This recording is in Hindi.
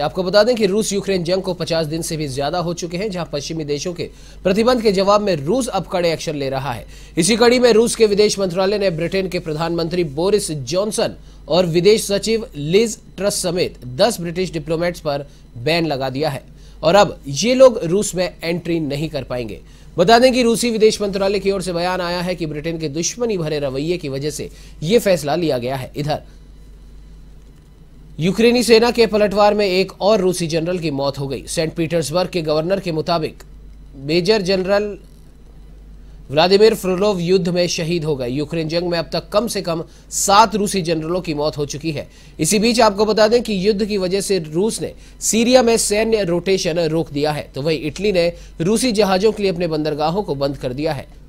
आपको बता दें कि रूस यूक्रेन जंग को 50 दिन से भी ज्यादा हो चुके हैं जहां पश्चिमी देशों के प्रतिबंध के जवाब में रूस अब कड़े एक्शन ले रहा है इसी कड़ी में रूस के विदेश मंत्रालय ने ब्रिटेन के प्रधानमंत्री बोरिस जॉनसन और विदेश सचिव लिज ट्रस समेत 10 ब्रिटिश डिप्लोमेट्स पर बैन लगा दिया है और अब ये लोग रूस में एंट्री नहीं कर पाएंगे बता दें कि रूसी विदेश मंत्रालय की ओर से बयान आया है कि ब्रिटेन के दुश्मनी भरे रवैये की वजह से ये फैसला लिया गया है इधर यूक्रेनी सेना के पलटवार में एक और रूसी जनरल की मौत हो गई सेंट पीटर्सबर्ग के गवर्नर के मुताबिक मेजर जनरल व्लादिमीर फ्रोलोव युद्ध में शहीद हो गए यूक्रेन जंग में अब तक कम से कम सात रूसी जनरलों की मौत हो चुकी है इसी बीच आपको बता दें कि युद्ध की वजह से रूस ने सीरिया में सैन्य रोटेशन रोक दिया है तो वही इटली ने रूसी जहाजों के लिए अपने बंदरगाहों को बंद कर दिया है